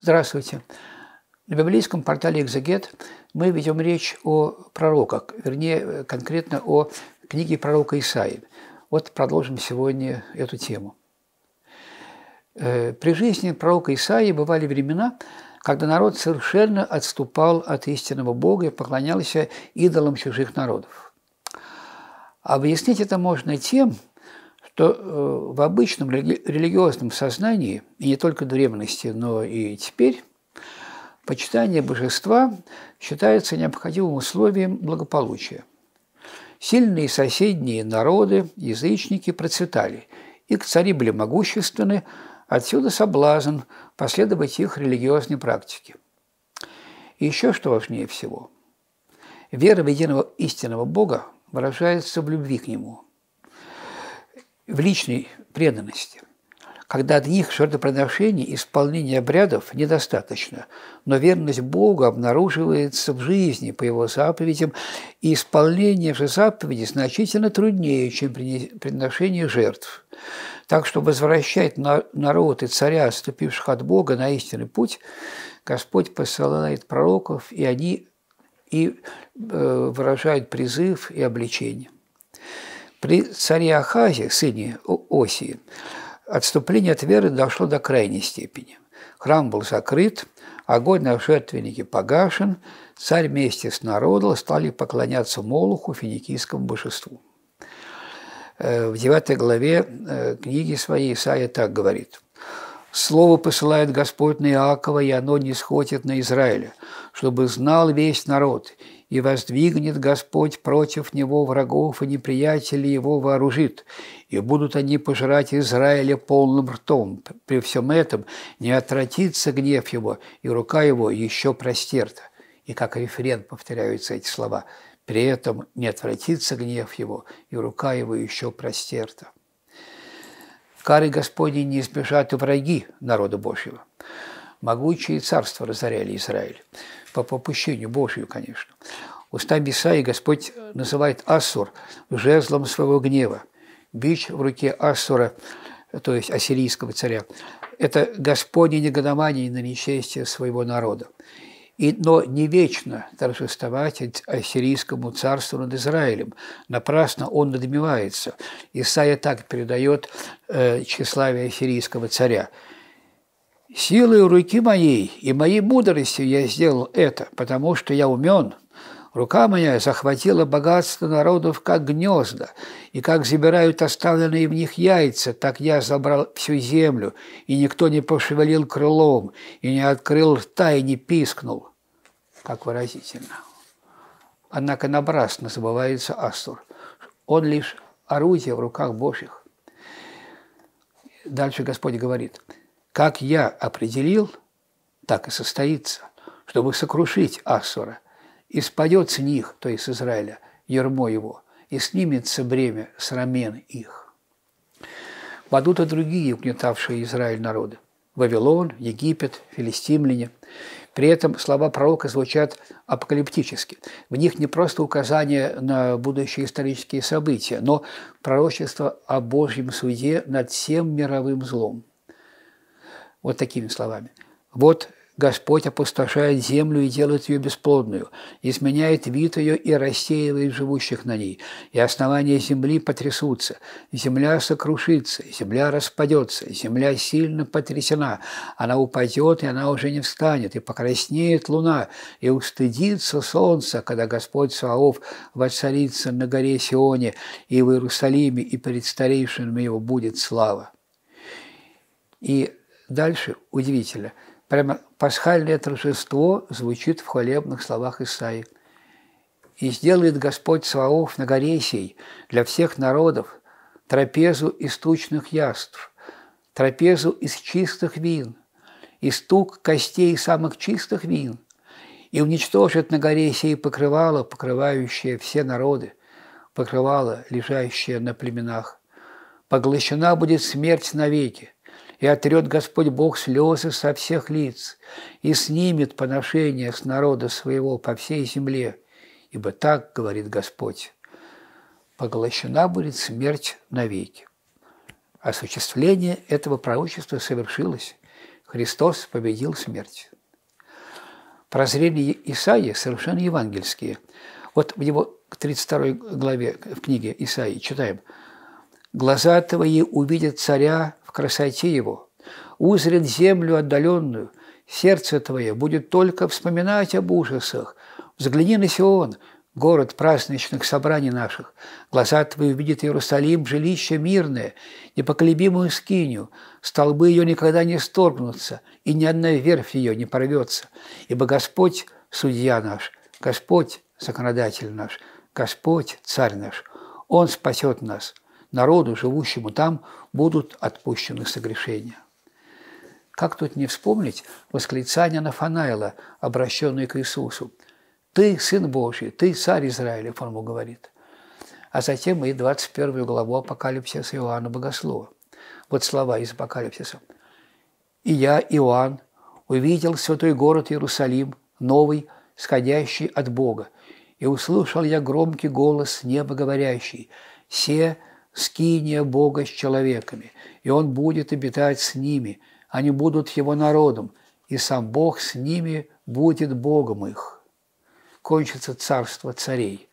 Здравствуйте. На библейском портале «Экзегет» мы ведем речь о пророках, вернее, конкретно о книге пророка Исаии. Вот продолжим сегодня эту тему. Э, при жизни пророка Исаии бывали времена, когда народ совершенно отступал от истинного Бога и поклонялся идолам чужих народов. А объяснить это можно тем, то э, в обычном религи религиозном сознании, и не только древности, но и теперь, почитание божества считается необходимым условием благополучия. Сильные соседние народы, язычники процветали, их цари были могущественны, отсюда соблазн последовать их религиозной практике. И еще что важнее всего – Вера в единого истинного Бога выражается в любви к Нему – в личной преданности, когда от одних жертвоприношений исполнения обрядов недостаточно, но верность Богу обнаруживается в жизни по его заповедям, и исполнение же заповеди значительно труднее, чем приношение жертв. Так что возвращать народ и царя, отступивших от Бога на истинный путь, Господь посылает пророков, и они и э, выражают призыв и обличение. При царе Ахазе, сыне Осии, отступление от веры дошло до крайней степени. Храм был закрыт, огонь на жертвеннике погашен, царь вместе с народом стали поклоняться Молуху, финикийскому божеству. Э, в 9 главе э, книги своей Исаия так говорит – Слово посылает Господь на Иакова, и оно не сходит на Израиля, чтобы знал весь народ, и воздвигнет Господь против него врагов, и неприятелей его вооружит, и будут они пожрать Израиля полным ртом. При всем этом не отвратится гнев его, и рука его еще простерта». И как референт повторяются эти слова. «При этом не отвратится гнев его, и рука его еще простерта». Кары Господни не избежат враги народа Божьего. Могучие царства разоряли Израиль. По попущению Божию, конечно. Уста Исаии Господь называет Ассур жезлом своего гнева. Бич в руке Ассура, то есть ассирийского царя, это Господне негодование на нечестие своего народа. И, но не вечно торжествовать ассирийскому царству над Израилем. Напрасно он надмевается. Исаия так передает э, тщеславие ассирийского царя. «Силою руки моей и моей мудростью я сделал это, потому что я умен, Рука моя захватила богатство народов, как гнезда, и как забирают оставленные в них яйца, так я забрал всю землю, и никто не пошевелил крылом, и не открыл рта, и не пискнул. Как выразительно. Однако напрасно забывается Астур. Он лишь орудие в руках Божьих. Дальше Господь говорит, как я определил, так и состоится, чтобы сокрушить Асура, и спадет с них, то есть с Израиля, ермо его, и снимется бремя с рамен их. Падут и другие угнетавшие Израиль народы – Вавилон, Египет, филистимляне. При этом слова пророка звучат апокалиптически. В них не просто указание на будущие исторические события, но пророчество о Божьем суде над всем мировым злом. Вот такими словами. Вот Господь опустошает землю и делает ее бесплодную, изменяет вид ее и рассеивает живущих на ней, и основания земли потрясутся, земля сокрушится, земля распадется, земля сильно потрясена, она упадет, и она уже не встанет, и покраснеет луна, и устыдится солнце, когда Господь Саов воцарится на горе Сионе и в Иерусалиме, и перед старейшинами его будет слава. И дальше удивительно – Прямо пасхальное торжество звучит в хвалебных словах Исаи. «И сделает Господь Саваоф на горе сей для всех народов трапезу из тучных яств, трапезу из чистых вин, и стук костей самых чистых вин, и уничтожит на горе сей покрывало, покрывающее все народы, покрывало, лежащее на племенах. Поглощена будет смерть навеки, и отрет Господь Бог слезы со всех лиц, и снимет поношение с народа своего по всей земле, ибо так говорит Господь. Поглощена будет смерть навеки. Осуществление этого пророчества совершилось. Христос победил смерть. Прозрения Исаии совершенно евангельские. Вот в его 32 главе в книге Исаии читаем. «Глаза твои увидят царя красоте его, узрит землю отдаленную, сердце твое будет только вспоминать об ужасах. Взгляни на Сион, город праздничных собраний наших. Глаза твои увидят Иерусалим, жилище мирное, непоколебимую скиню Столбы ее никогда не сторгнутся, и ни одна верфь ее не порвется. Ибо Господь – судья наш, Господь – законодатель наш, Господь – царь наш. Он спасет нас – народу, живущему там, будут отпущены согрешения. Как тут не вспомнить восклицание Нафанаила, обращенное к Иисусу? «Ты – Сын Божий, ты – Царь Израиля», – форму говорит. А затем и 21 главу Апокалипсиса Иоанна Богослова. Вот слова из Апокалипсиса. «И я, Иоанн, увидел святой город Иерусалим, новый, сходящий от Бога, и услышал я громкий голос неба говорящий, «Се, скиния Бога с человеками, и Он будет обитать с ними, они будут Его народом, и сам Бог с ними будет Богом их. Кончится царство царей,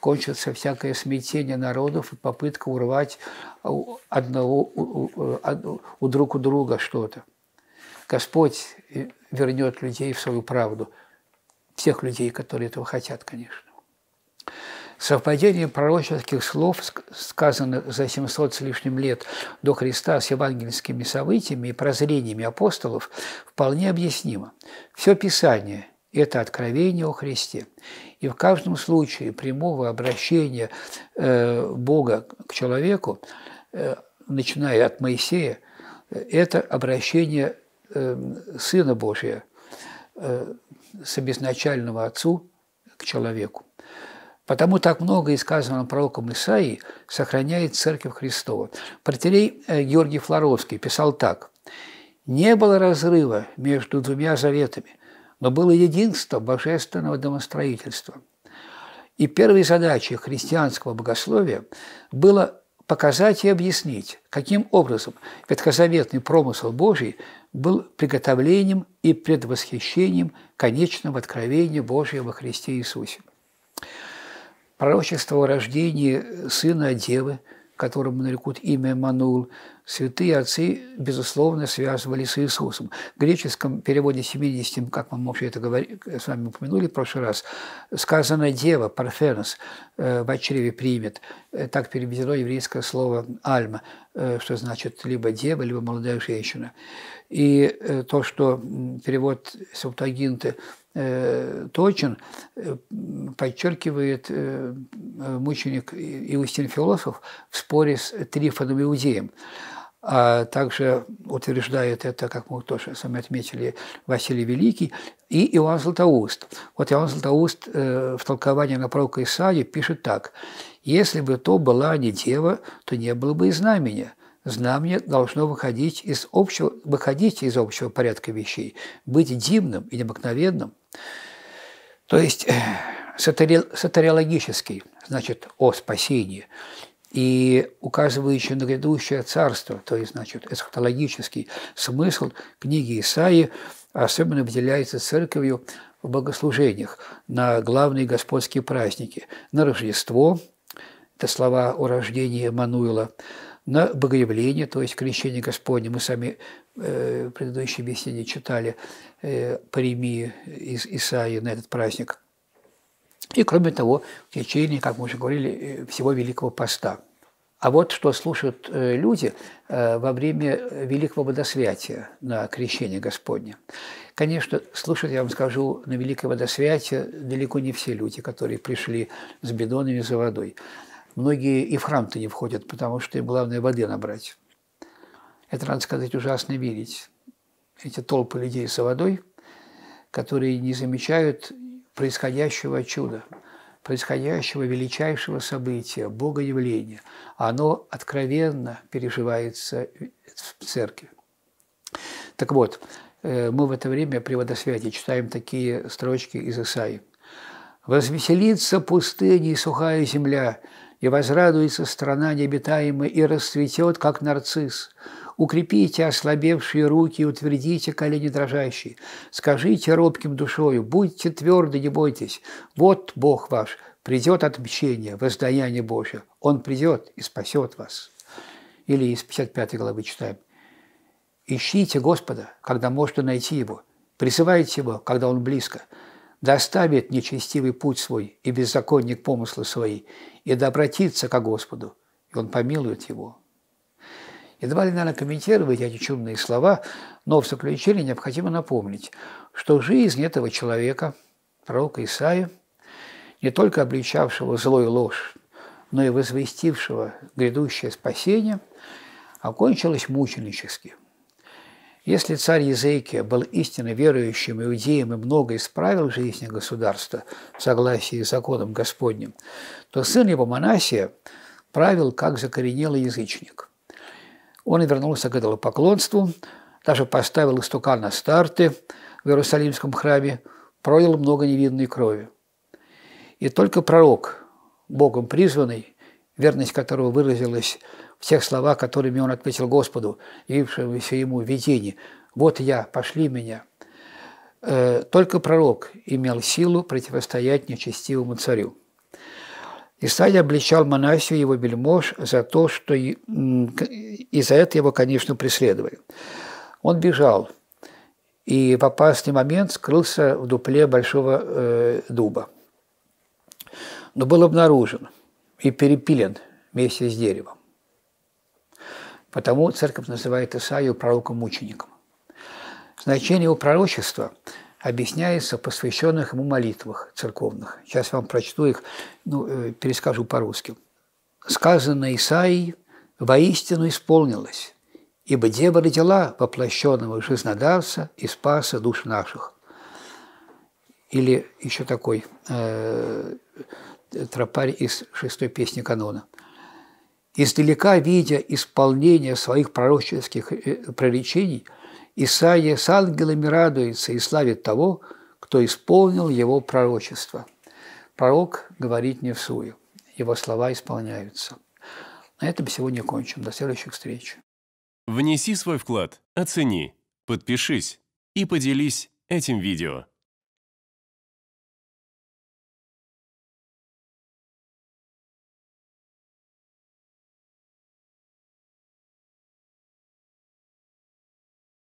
кончится всякое смятение народов и попытка урвать одного, у, э, у друг у друга что-то. Господь э, вернет людей в свою правду, тех людей, которые этого хотят, конечно. Совпадение пророческих слов, сказанных за 700 с лишним лет до Христа с евангельскими событиями и прозрениями апостолов, вполне объяснимо. Все Писание – это откровение о Христе. И в каждом случае прямого обращения э, Бога к человеку, э, начиная от Моисея, э, это обращение Сына Божия с обезначального Отцу к человеку. Потому так много и сказано пророком Исаии сохраняет Церковь Христова. Протерей э, Георгий Флоровский писал так. «Не было разрыва между двумя заветами, но было единство божественного домостроительства». И первой задачей христианского богословия было показать и объяснить, каким образом ветхозаветный промысел Божий был приготовлением и предвосхищением конечного откровения Божьего во Христе Иисусе пророчество о рождении э, сына Девы, которому нарекут имя Манул, святые отцы, безусловно, связывали с Иисусом. В греческом переводе 70, как мы вообще это э, с вами упомянули в прошлый раз, сказано «дева», «парфенос» э, в очреве примет. Так переведено еврейское слово «альма», что значит либо дева, либо молодая женщина. И то, что перевод Септуагинты – Э, точен, э, подчеркивает э, мученик Иустин Философ в споре с Трифоном Иудеем. А также утверждает это, как мы тоже сами отметили, Василий Великий и Иоанн Златоуст. Вот Иоанн Златоуст в толковании на пророка Исаию пишет так. «Если бы то была не дева, то не было бы и знамения» знамение должно выходить из общего, выходить из общего порядка вещей, быть дивным и необыкновенным. То есть сатори, э, сатариологический, значит, о спасении, и указывающий на грядущее царство, то есть, значит, эсхатологический смысл книги Исаии особенно выделяется церковью в богослужениях на главные господские праздники, на Рождество, это слова о рождении Мануила, на Богоявление, то есть крещение Господне. Мы сами э, в предыдущие беседе читали э, из Исаии на этот праздник. И, кроме того, в течение, как мы уже говорили, э, всего Великого Поста. А вот что слушают э, люди во время Великого Водосвятия на Крещение Господне. Конечно, слушают, я вам скажу, на Великое Водосвятие далеко не все люди, которые пришли с бедонами за водой. Многие и в храм-то не входят, потому что им главное воды набрать. Это, надо сказать, ужасно видеть. Эти толпы людей со водой, которые не замечают происходящего чуда, происходящего величайшего события, Бога явления. Оно откровенно переживается в церкви. Так вот, э, мы в это время при водосвяти читаем такие строчки из Исаии. «Возвеселится пустыня и сухая земля, и возрадуется страна необитаемая, и расцветет, как нарцисс. Укрепите ослабевшие руки и утвердите колени дрожащие. Скажите робким душою, будьте тверды, не бойтесь. Вот Бог ваш, придет отмщение, воздаяние Божье. Он придет и спасет вас. Или из 55 главы читаем. Ищите Господа, когда можно найти Его. Призывайте Его, когда Он близко доставит нечестивый путь свой и беззаконник помыслы свои, и да обратится ко Господу, и Он помилует его». Едва ли, наверное, комментировать эти чудные слова, но в заключении необходимо напомнить, что жизнь этого человека, пророка Исаия, не только обличавшего зло и ложь, но и возвестившего грядущее спасение, окончилась мученически – если царь Езекия был истинно верующим иудеем и много исправил жизнь жизни государства в согласии с законом Господним, то сын его Манасия правил как закоренелый язычник. Он и вернулся к поклонству, даже поставил истукан на старты в Иерусалимском храме, пролил много невинной крови. И только пророк, Богом призванный, верность которого выразилась всех слова, которыми он ответил Господу, явившемуся ему в видении. «Вот я, пошли меня». Э, только пророк имел силу противостоять нечестивому царю. Исаия обличал Манасию его бельмож за то, что и, за это его, конечно, преследовали. Он бежал и в опасный момент скрылся в дупле большого э, дуба. Но был обнаружен и перепилен вместе с деревом. Потому церковь называет Исаию пророком-мучеником. Значение его пророчества объясняется в посвященных ему молитвах церковных. Сейчас вам прочту их, ну, э, перескажу по-русски. Сказано Исаией воистину исполнилось, ибо Дева родила дела воплощенного жизнодавца и спаса душ наших?» Или еще такой э, тропарь из шестой песни канона – Издалека, видя исполнение своих пророческих э, проречений, Исаия с ангелами радуется и славит того, кто исполнил его пророчество. Пророк говорит не в всую, его слова исполняются. На этом сегодня кончим. До следующих встреч. Внеси свой вклад, оцени, подпишись и поделись этим видео.